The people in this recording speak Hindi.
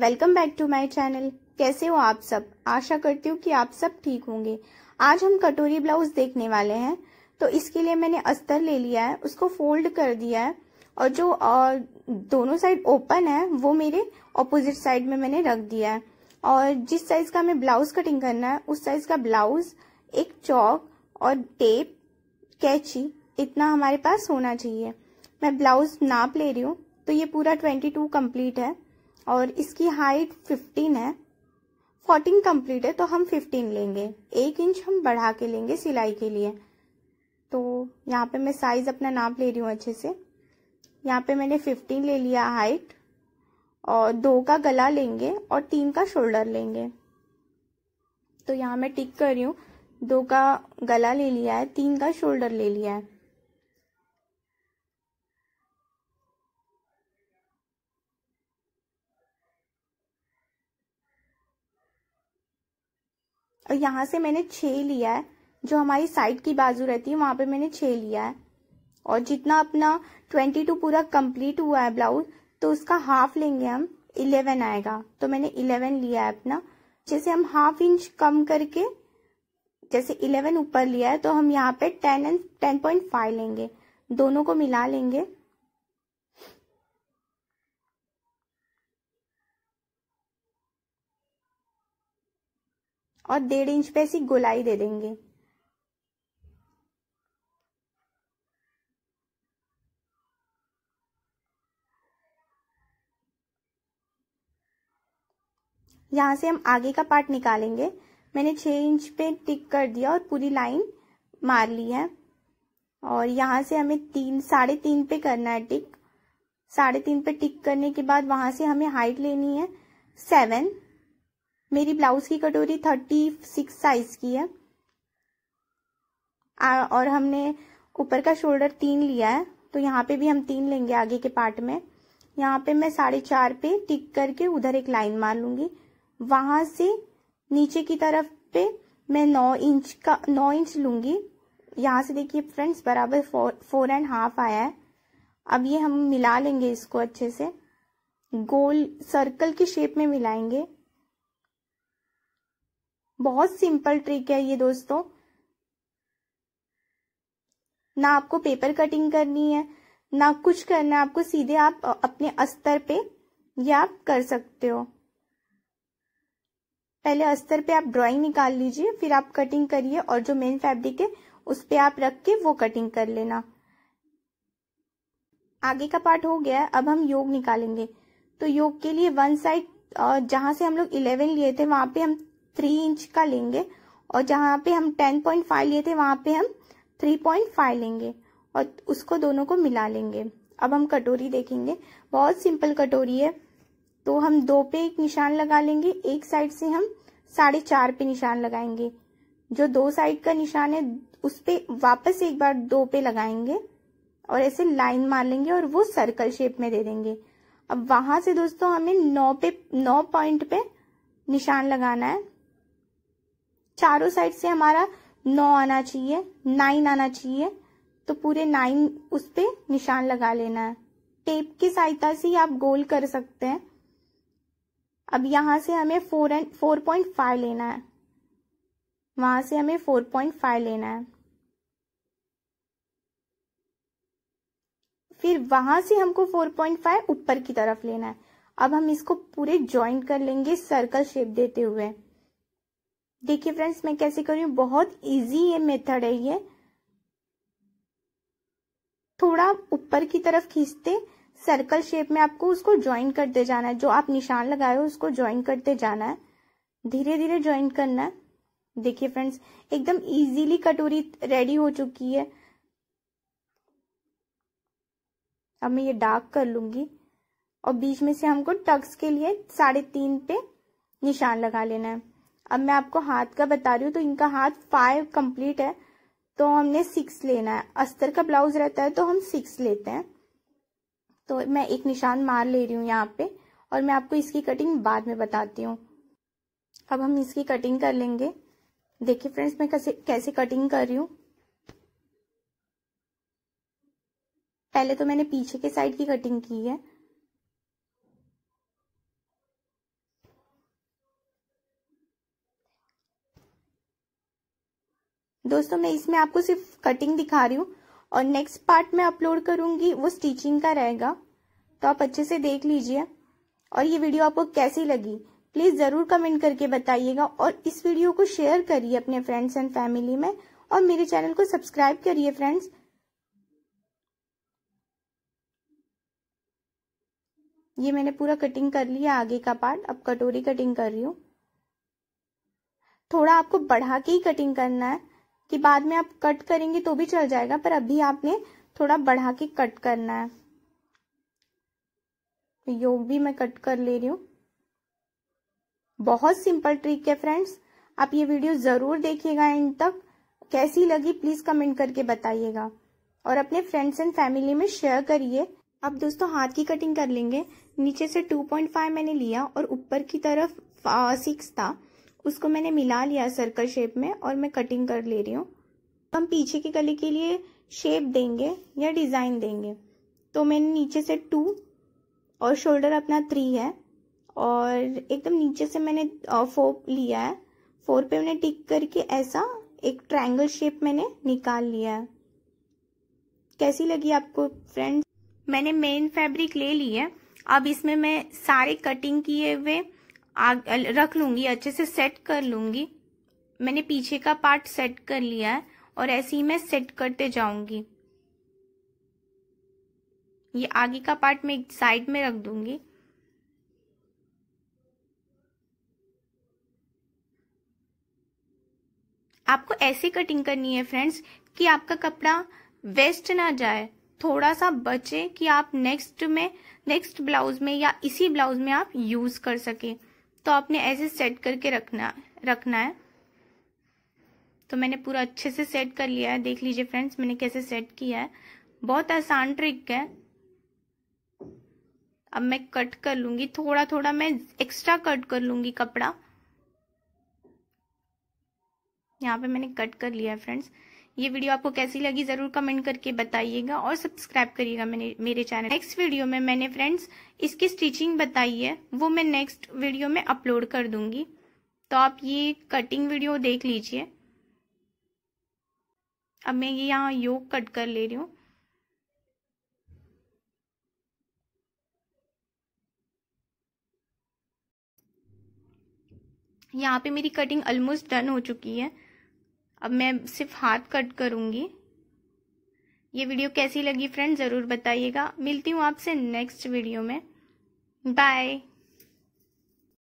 welcome back to my channel कैसे हो आप सब आशा करती हूँ कि आप सब ठीक होंगे आज हम कटोरी ब्लाउज देखने वाले हैं तो इसके लिए मैंने अस्तर ले लिया है उसको फोल्ड कर दिया है और जो और दोनों साइड ओपन है वो मेरे ऑपोजिट साइड में मैंने रख दिया है और जिस साइज का हमें ब्लाउज कटिंग करना है उस साइज का ब्लाउज एक चौक और टेप कैची इतना हमारे पास होना चाहिए मैं ब्लाउज नाप ले रही हूँ तो ये पूरा ट्वेंटी टू कम्प्लीट है और इसकी हाइट 15 है 14 कंप्लीट है तो हम 15 लेंगे एक इंच हम बढ़ा के लेंगे सिलाई के लिए तो यहाँ पे मैं साइज़ अपना नाप ले रही हूँ अच्छे से यहाँ पे मैंने 15 ले लिया हाइट और दो का गला लेंगे और तीन का शोल्डर लेंगे तो यहाँ मैं टिक कर रही हूँ दो का गला ले लिया है तीन का शोल्डर ले लिया है और यहाँ से मैंने छः लिया है जो हमारी साइड की बाजू रहती है वहाँ पे मैंने छः लिया है और जितना अपना ट्वेंटी टू पूरा कंप्लीट हुआ है ब्लाउज तो उसका हाफ लेंगे हम इलेवन आएगा तो मैंने इलेवन लिया है अपना जैसे हम हाफ इंच कम करके जैसे इलेवन ऊपर लिया है तो हम यहाँ पे ten and ten point five लेंगे दोनों को मिला लेंगे और डेढ़ इंच पे ऐसी गोलाई दे देंगे यहां से हम आगे का पार्ट निकालेंगे मैंने छह इंच पे टिक कर दिया और पूरी लाइन मार ली है और यहां से हमें तीन साढ़े तीन पे करना है टिक साढ़े तीन पे टिक करने के बाद वहां से हमें हाइट लेनी है सेवन मेरी ब्लाउज की कटोरी थर्टी सिक्स साइज की है आ, और हमने ऊपर का शोल्डर तीन लिया है तो यहाँ पे भी हम तीन लेंगे आगे के पार्ट में यहाँ पे मैं साढ़े चार पे टिक करके उधर एक लाइन मार लूंगी वहां से नीचे की तरफ पे मैं नौ इंच का नौ इंच लूंगी यहाँ से देखिए फ्रेंड्स बराबर फोर फोर एंड हाफ आया है अब ये हम मिला लेंगे इसको अच्छे से गोल सर्कल की शेप में मिलाएंगे बहुत सिंपल ट्रिक है ये दोस्तों ना आपको पेपर कटिंग करनी है ना कुछ करना है आपको सीधे आप अपने अस्तर पे ये आप कर सकते हो पहले अस्तर पे आप ड्राइंग निकाल लीजिए फिर आप कटिंग करिए और जो मेन फैब्रिक है उस पर आप रख के वो कटिंग कर लेना आगे का पार्ट हो गया है अब हम योग निकालेंगे तो योग के लिए वन साइड जहां से हम लोग इलेवन लिए थे वहां पे हम थ्री इंच का लेंगे और जहां पे हम टेन पॉइंट फाइव लिए थे वहां पे हम थ्री पॉइंट फाइव लेंगे और उसको दोनों को मिला लेंगे अब हम कटोरी देखेंगे बहुत सिंपल कटोरी है तो हम दो पे एक निशान लगा लेंगे एक साइड से हम साढ़े चार पे निशान लगाएंगे जो दो साइड का निशान है उस पे वापस एक बार दो पे लगाएंगे और ऐसे लाइन मार लेंगे और वो सर्कल शेप में दे देंगे अब वहां से दोस्तों हमें नौ पे नौ पॉइंट पे निशान लगाना है चारों साइड से हमारा नौ आना चाहिए नाइन आना चाहिए तो पूरे नाइन उस पर निशान लगा लेना है टेप की सहायता से आप गोल कर सकते हैं अब यहां से हमें four and four point five लेना है वहां से हमें फोर पॉइंट फाइव लेना है फिर वहां से हमको फोर पॉइंट फाइव ऊपर की तरफ लेना है अब हम इसको पूरे ज्वाइंट कर लेंगे सर्कल शेप देते हुए देखिए फ्रेंड्स मैं कैसे कर रही हूँ बहुत इजी ये मेथड है ये थोड़ा ऊपर की तरफ खींचते सर्कल शेप में आपको उसको ज्वाइन करते जाना है जो आप निशान लगाए हो उसको ज्वाइन करते जाना है धीरे धीरे ज्वाइन करना है देखिए फ्रेंड्स एकदम इजीली कटोरी रेडी हो चुकी है अब मैं ये डार्क कर लूंगी और बीच में से हमको टक्स के लिए साढ़े तीन पे निशान लगा लेना है अब मैं आपको हाथ का बता रही हूँ तो इनका हाथ फाइव कंप्लीट है तो हमने सिक्स लेना है अस्तर का ब्लाउज रहता है तो हम सिक्स लेते हैं तो मैं एक निशान मार ले रही हूँ यहाँ पे और मैं आपको इसकी कटिंग बाद में बताती हूँ अब हम इसकी कटिंग कर लेंगे देखिए फ्रेंड्स मैं कैसे कैसे कटिंग कर रही हूँ पहले तो मैंने पीछे के साइड की कटिंग की है दोस्तों मैं इसमें आपको सिर्फ कटिंग दिखा रही हूँ और नेक्स्ट पार्ट में अपलोड करूंगी वो स्टिचिंग का रहेगा तो आप अच्छे से देख लीजिए और ये वीडियो आपको कैसी लगी प्लीज़ ज़रूर कमेंट करके बताइएगा और इस वीडियो को शेयर करिए अपने फ्रेंड्स एंड फैमिली में और मेरे चैनल को सब्सक्राइब करिए फ्रेंड्स ये मैंने पूरा कटिंग कर लिया आगे का पार्ट अब कटोरी कटिंग कर रही हूँ थोड़ा आपको बढ़ा के ही कटिंग करना है कि बाद में आप कट करेंगे तो भी चल जाएगा पर अभी आपने थोड़ा बढ़ा के कट करना है योग भी मैं कट कर ले रही हूँ बहुत सिंपल ट्रिक है फ्रेंड्स आप ये वीडियो जरूर देखिएगा एंड तक कैसी लगी प्लीज कमेंट करके बताइएगा और अपने फ्रेंड्स एंड फैमिली में शेयर करिए अब दोस्तों हाथ की कटिंग कर लेंगे नीचे से 2.5 मैंने लिया और ऊपर की तरफ सिक्स था उसको मैंने मिला लिया सर्कल शेप में और मैं कटिंग कर ले रही हूँ हम पीछे की गले के लिए शेप देंगे या डिज़ाइन देंगे तो मैंने नीचे से टू और शोल्डर अपना थ्री है और एकदम नीचे से मैंने फोर लिया है फोर पे मैंने टिक करके ऐसा एक ट्रायंगल शेप मैंने निकाल लिया है कैसी लगी आपको फ्रेंड्स मैंने मेन फैब्रिक ले ली है अब इसमें मैं सारे कटिंग किए हुए आग रख लूंगी अच्छे से सेट कर लूंगी मैंने पीछे का पार्ट सेट कर लिया है और ऐसे ही मैं सेट करते जाऊंगी ये आगे का पार्ट मैं साइड में रख दूंगी आपको ऐसे कटिंग करनी है फ्रेंड्स कि आपका कपड़ा वेस्ट ना जाए थोड़ा सा बचे कि आप नेक्स्ट में नेक्स्ट ब्लाउज में या इसी ब्लाउज में आप यूज कर सकें तो आपने ऐसे सेट करके रखना रखना है तो मैंने पूरा अच्छे से सेट कर लिया है देख लीजिए फ्रेंड्स मैंने कैसे सेट किया है बहुत आसान ट्रिक है अब मैं कट कर लूंगी थोड़ा थोड़ा मैं एक्स्ट्रा कट कर लूंगी कपड़ा यहाँ पे मैंने कट कर लिया है फ्रेंड्स ये वीडियो आपको कैसी लगी जरूर कमेंट करके बताइएगा और सब्सक्राइब करिएगा मैंने मेरे चैनल नेक्स्ट वीडियो में मैंने फ्रेंड्स इसकी स्टिचिंग बताई है वो मैं नेक्स्ट वीडियो में अपलोड कर दूंगी तो आप ये कटिंग वीडियो देख लीजिए अब मैं ये यहाँ योग कट कर ले रही हूँ यहाँ पे मेरी कटिंग ऑलमोस्ट डन हो चुकी है अब मैं सिर्फ हाथ कट करूंगी ये वीडियो कैसी लगी फ्रेंड ज़रूर बताइएगा मिलती हूँ आपसे नेक्स्ट वीडियो में बाय